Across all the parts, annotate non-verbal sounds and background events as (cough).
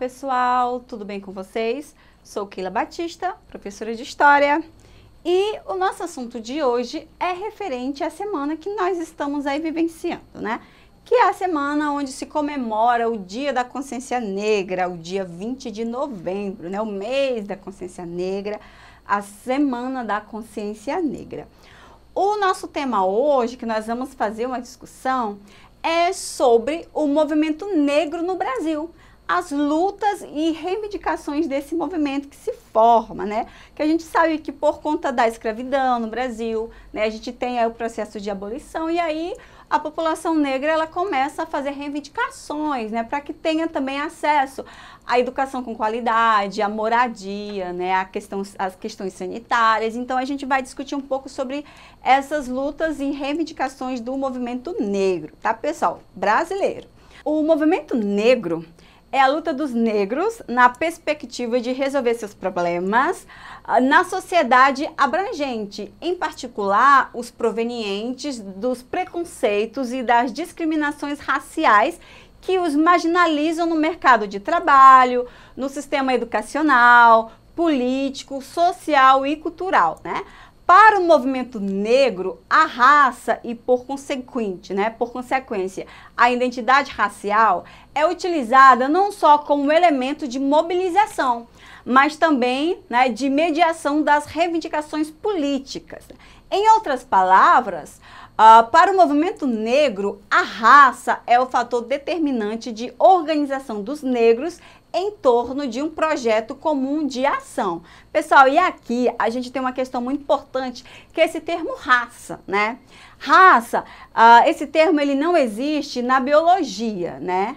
pessoal, tudo bem com vocês? Sou Keila Batista, professora de História, e o nosso assunto de hoje é referente à semana que nós estamos aí vivenciando, né? Que é a semana onde se comemora o Dia da Consciência Negra, o dia 20 de novembro, né? O mês da Consciência Negra, a Semana da Consciência Negra. O nosso tema hoje, que nós vamos fazer uma discussão, é sobre o movimento negro no Brasil as lutas e reivindicações desse movimento que se forma, né? Que a gente sabe que por conta da escravidão no Brasil, né, a gente tem o processo de abolição e aí a população negra ela começa a fazer reivindicações, né, para que tenha também acesso à educação com qualidade, à moradia, né, à questão, às questões sanitárias. Então a gente vai discutir um pouco sobre essas lutas e reivindicações do movimento negro, tá, pessoal? Brasileiro. O movimento negro é a luta dos negros na perspectiva de resolver seus problemas ah, na sociedade abrangente, em particular os provenientes dos preconceitos e das discriminações raciais que os marginalizam no mercado de trabalho, no sistema educacional, político, social e cultural, né? Para o movimento negro, a raça e por consequente, né, por consequência, a identidade racial é utilizada não só como elemento de mobilização, mas também né, de mediação das reivindicações políticas. Em outras palavras, uh, para o movimento negro, a raça é o fator determinante de organização dos negros em torno de um projeto comum de ação. Pessoal, e aqui a gente tem uma questão muito importante, que é esse termo raça, né? Raça, uh, esse termo ele não existe na biologia, né?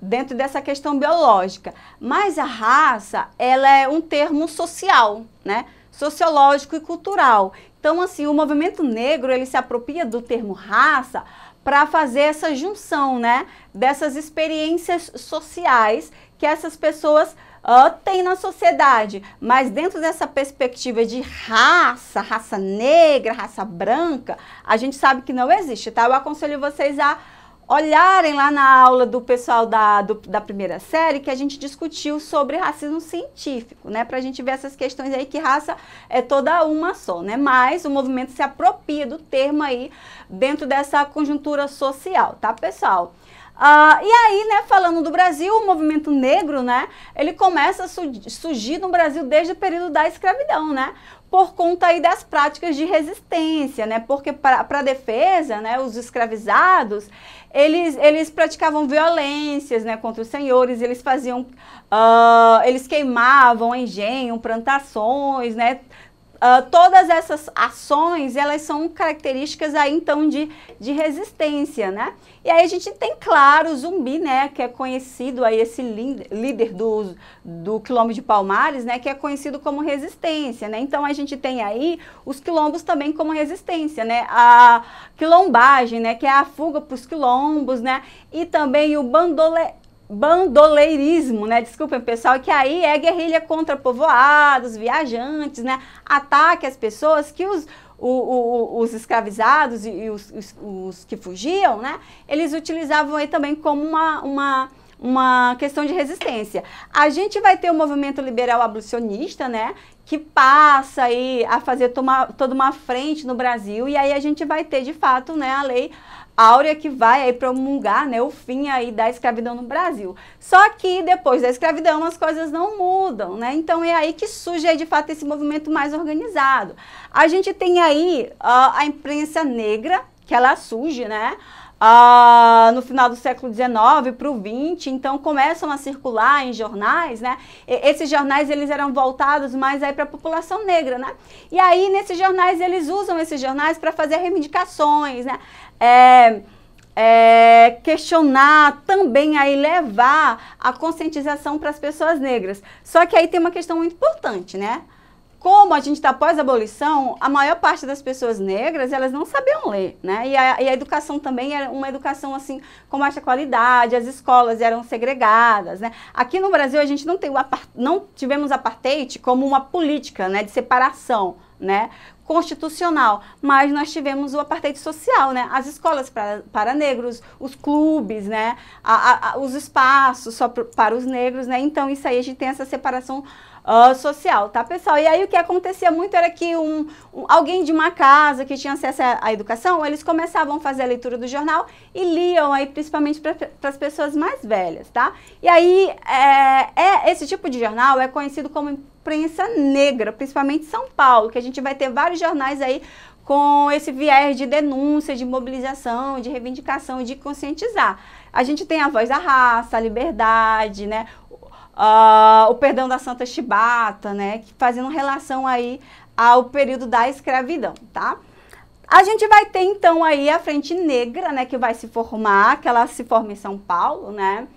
Dentro dessa questão biológica, mas a raça, ela é um termo social, né? Sociológico e cultural. Então, assim, o movimento negro, ele se apropria do termo raça para fazer essa junção, né, dessas experiências sociais que essas pessoas uh, têm na sociedade. Mas dentro dessa perspectiva de raça, raça negra, raça branca, a gente sabe que não existe, tá? Eu aconselho vocês a olharem lá na aula do pessoal da, do, da primeira série que a gente discutiu sobre racismo científico, né? Pra gente ver essas questões aí que raça é toda uma só, né? Mas o movimento se apropria do termo aí dentro dessa conjuntura social, tá, pessoal? Uh, e aí, né, falando do Brasil, o movimento negro, né, ele começa a su surgir no Brasil desde o período da escravidão, né, por conta aí das práticas de resistência, né, porque para a defesa, né, os escravizados, eles, eles praticavam violências, né, contra os senhores, eles faziam, uh, eles queimavam engenho, plantações, né, Uh, todas essas ações, elas são características aí então de, de resistência, né? E aí a gente tem, claro, o zumbi, né, que é conhecido aí, esse líder do, do quilombo de Palmares, né, que é conhecido como resistência, né? Então a gente tem aí os quilombos também como resistência, né? A quilombagem, né, que é a fuga para os quilombos, né? E também o bandole, bandoleirismo, né? Desculpem, pessoal, que aí é guerrilha contra povoados, viajantes, né? Ataque às pessoas que os, o, o, os escravizados e os, os, os, que fugiam, né? Eles utilizavam aí também como uma, uma, uma questão de resistência. A gente vai ter o movimento liberal abolicionista, né? que passa aí a fazer tomar, toda uma frente no Brasil e aí a gente vai ter de fato né, a lei áurea que vai aí promulgar né, o fim aí da escravidão no Brasil. Só que depois da escravidão as coisas não mudam, né? Então é aí que surge aí, de fato esse movimento mais organizado. A gente tem aí uh, a imprensa negra, que ela surge, né? no final do século XIX para o XX, então começam a circular em jornais, né? E, esses jornais eles eram voltados mais aí para a população negra, né? E aí nesses jornais eles usam esses jornais para fazer reivindicações, né? É, é, questionar, também aí levar a conscientização para as pessoas negras. Só que aí tem uma questão muito importante, né? como a gente está pós-abolição, a maior parte das pessoas negras, elas não sabiam ler, né? E a, e a, educação também era uma educação, assim, com baixa qualidade, as escolas eram segregadas, né? Aqui no Brasil, a gente não, tem o não tivemos apartheid como uma política, né, de separação, né? constitucional, mas nós tivemos o apartheid social, né? As escolas para, para negros, os clubes, né? A, a, os espaços só para os negros, né? Então isso aí a gente tem essa separação uh, social, tá, pessoal? E aí o que acontecia muito era que um, um alguém de uma casa que tinha acesso à, à, educação, eles começavam a fazer a leitura do jornal e liam aí principalmente para as pessoas mais velhas, tá? E aí é, é, esse tipo de jornal é conhecido como imprensa negra, principalmente São Paulo, que a gente vai ter vários jornais aí com esse viés de denúncia, de mobilização, de reivindicação, de conscientizar. A gente tem a voz da raça, a liberdade, né? uh, o perdão da Santa Chibata, né? Fazendo relação aí ao período da escravidão, tá? A gente vai ter então aí a frente negra, né, que vai se formar, que ela se forma em São Paulo, né?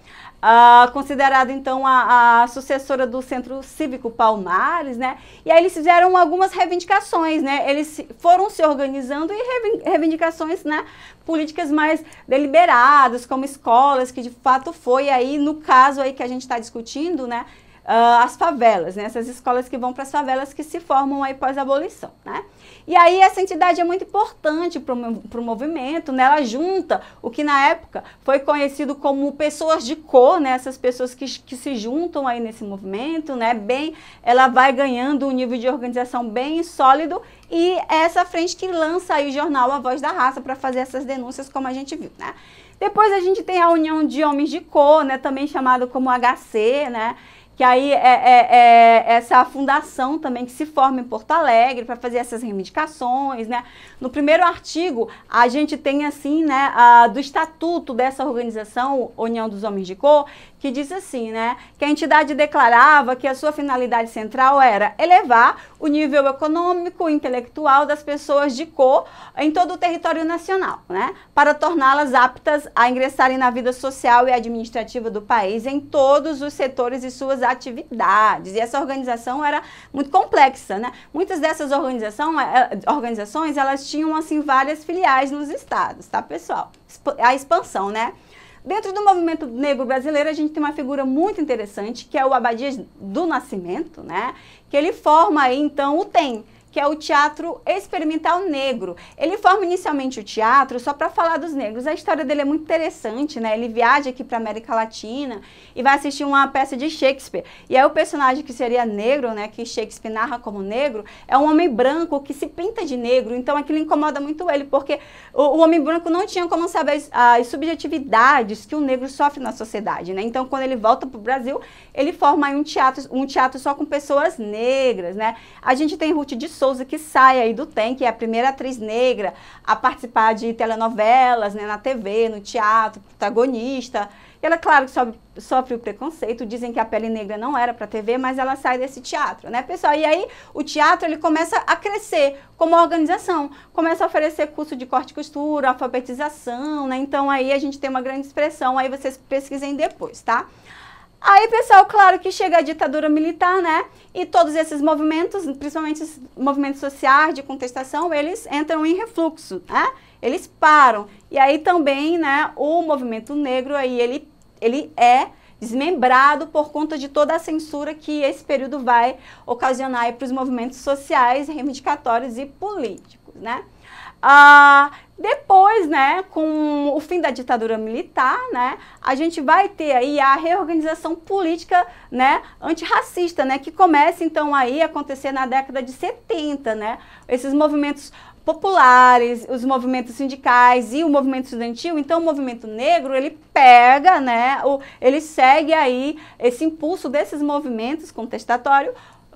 ah, considerada então a, a, sucessora do Centro Cívico Palmares, né? E aí eles fizeram algumas reivindicações, né? Eles foram se organizando e reivindicações, né? Políticas mais deliberadas, como escolas, que de fato foi aí no caso aí que a gente está discutindo, né? uh, as favelas, né? essas escolas que vão para as favelas que se formam aí pós-abolição. Né? E aí essa entidade é muito importante para o movimento, né? ela junta o que na época foi conhecido como pessoas de cor, né? essas pessoas que, que se juntam aí nesse movimento, né? bem, ela vai ganhando um nível de organização bem sólido e é essa frente que lança aí o jornal A Voz da Raça para fazer essas denúncias como a gente viu. Né? Depois a gente tem a União de Homens de Cor, né? também chamado como HC, né? que aí é, é, é, essa fundação também que se forma em Porto Alegre para fazer essas reivindicações, né? No primeiro artigo, a gente tem assim, né, a, do estatuto dessa organização, União dos Homens de Cor, que diz assim, né, que a entidade declarava que a sua finalidade central era elevar o nível econômico e intelectual das pessoas de cor em todo o território nacional, né, para torná-las aptas a ingressarem na vida social e administrativa do país em todos os setores e suas atividades. E essa organização era muito complexa, né? Muitas dessas organização, eh, organizações, elas tinham, assim, várias filiais nos estados, tá, pessoal? A expansão, né? Dentro do movimento negro brasileiro, a gente tem uma figura muito interessante, que é o Abadias do Nascimento, né? Que ele forma aí, então, o TEM, que é o Teatro Experimental Negro. Ele forma inicialmente o teatro só para falar dos negros. A história dele é muito interessante, né? Ele viaja aqui para América Latina e vai assistir uma peça de Shakespeare. E aí o personagem que seria negro, né, que Shakespeare narra como negro, é um homem branco que se pinta de negro. Então aquilo incomoda muito ele, porque o, o homem branco não tinha como saber as, as subjetividades que o negro sofre na sociedade, né? Então quando ele volta para o Brasil, ele forma um teatro, um teatro só com pessoas negras, né? A gente tem Ruth de Souza que sai aí do TEM, que é a primeira atriz negra a participar de telenovelas, né, na TV, no teatro, protagonista. Ela, claro, que sobe, sofre o preconceito, dizem que a pele negra não era para TV, mas ela sai desse teatro, né, pessoal? E aí o teatro ele começa a crescer como organização, começa a oferecer curso de corte e costura, alfabetização, né? Então aí a gente tem uma grande expressão, aí vocês pesquisem depois, tá? Aí, pessoal, claro que chega a ditadura militar, né? E todos esses movimentos, principalmente os movimentos sociais de contestação, eles entram em refluxo, né? Eles param. E aí também, né, o movimento negro aí ele ele é desmembrado por conta de toda a censura que esse período vai ocasionar para os movimentos sociais, reivindicatórios e políticos, né? Ah, depois, né, com o fim da ditadura militar, né, a gente vai ter aí a reorganização política, né, antirracista, né, que começa então aí a acontecer na década de 70, né? Esses movimentos populares, os movimentos sindicais e o movimento estudantil, então o movimento negro, ele pega, né, o, ele segue aí esse impulso desses movimentos contestatório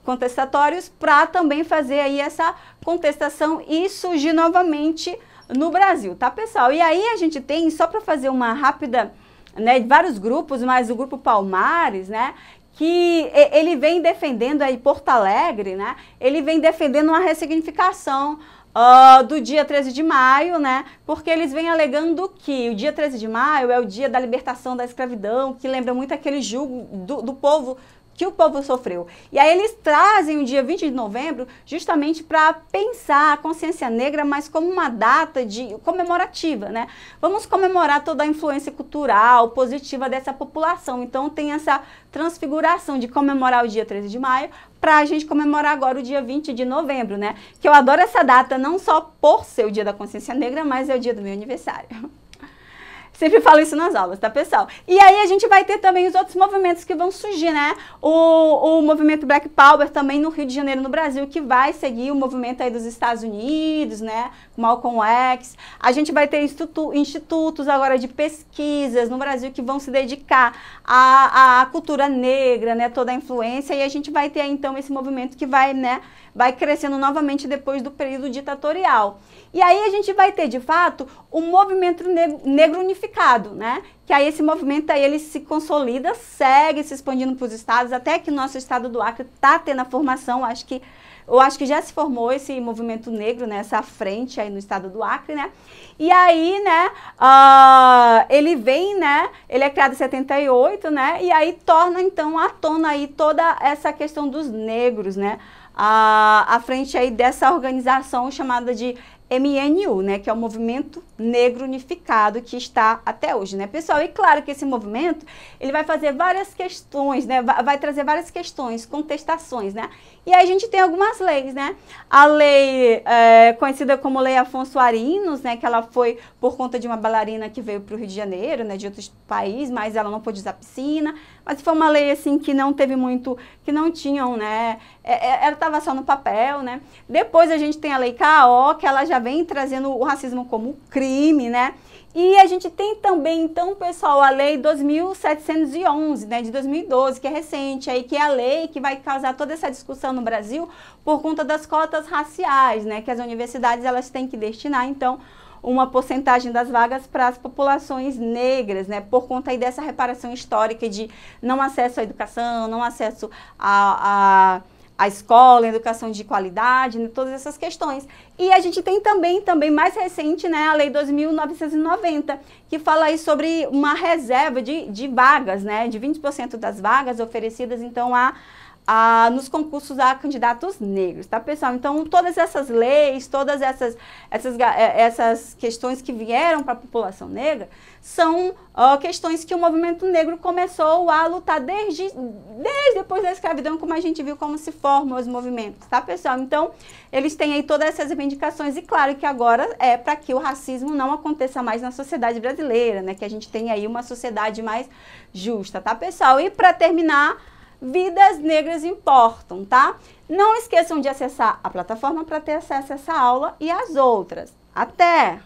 contestatórios para também fazer aí essa contestação e surgir novamente no Brasil, tá pessoal? E aí a gente tem, só para fazer uma rápida, né, vários grupos, mas o grupo Palmares, né, que ele vem defendendo aí Porto Alegre, né, ele vem defendendo uma ressignificação Uh, do dia 13 de maio, né? Porque eles vêm alegando que o dia 13 de maio é o dia da libertação da escravidão, que lembra muito aquele julgo do, do povo que o povo sofreu. E aí eles trazem o dia 20 de novembro justamente para pensar a consciência negra, mas como uma data de comemorativa, né? Vamos comemorar toda a influência cultural positiva dessa população. Então tem essa transfiguração de comemorar o dia 13 de maio para a gente comemorar agora o dia 20 de novembro, né? Que eu adoro essa data não só por ser o dia da consciência negra, mas é o dia do meu aniversário. (laughs) Sempre falo isso nas aulas, tá, pessoal? E aí a gente vai ter também os outros movimentos que vão surgir, né? O, o movimento Black Power também no Rio de Janeiro, no Brasil, que vai seguir o movimento aí dos Estados Unidos, né? Malcolm X. A gente vai ter institu institutos agora de pesquisas no Brasil que vão se dedicar à, à cultura negra, né? Toda a influência. E a gente vai ter, então, esse movimento que vai, né? vai crescendo novamente depois do período ditatorial. E aí a gente vai ter, de fato, o um movimento negro unificado, né? Que aí esse movimento aí ele se consolida, segue se expandindo para os estados, até que o nosso estado do Acre está tendo a formação, acho que eu acho que já se formou esse movimento negro nessa né? frente aí no estado do Acre, né? E aí, né, uh, ele vem, né, ele é criado em 78, né, e aí torna então à tona aí toda essa questão dos negros, né? à, à frente aí dessa organização chamada de MNU, né, que é o Movimento Negro Unificado, que está até hoje, né, pessoal? E claro que esse movimento, ele vai fazer várias questões, né, vai trazer várias questões, contestações, né, e aí a gente tem algumas leis, né? A lei é, conhecida como Lei Afonso Arinos, né? Que ela foi por conta de uma bailarina que veio para o Rio de Janeiro, né? De outros países, mas ela não pôde usar piscina. Mas foi uma lei, assim, que não teve muito... Que não tinham, né? É, é ela estava só no papel, né? Depois a gente tem a Lei K.O., que ela já vem trazendo o racismo como crime, né? E a gente tem também, então, pessoal, a lei 2711, né, de 2012, que é recente, aí que é a lei que vai causar toda essa discussão no Brasil por conta das cotas raciais, né, que as universidades elas têm que destinar, então, uma porcentagem das vagas para as populações negras, né, por conta aí dessa reparação histórica de não acesso à educação, não acesso a, a a escola, a educação de qualidade, né, todas essas questões. E a gente tem também, também mais recente, né, a Lei 2.990, que fala aí sobre uma reserva de, de vagas, né, de 20% das vagas oferecidas, então, a ah, nos concursos a candidatos negros, tá, pessoal? Então, todas essas leis, todas essas, essas, eh, essas questões que vieram para a população negra são ah, questões que o movimento negro começou a lutar desde, desde depois da escravidão, como a gente viu como se formam os movimentos, tá, pessoal? Então, eles têm aí todas essas reivindicações e claro que agora é para que o racismo não aconteça mais na sociedade brasileira, né? Que a gente tenha aí uma sociedade mais justa, tá, pessoal? E para terminar Vidas Negras Importam, tá? Não esqueçam de acessar a plataforma para ter acesso a essa aula e as outras. Até!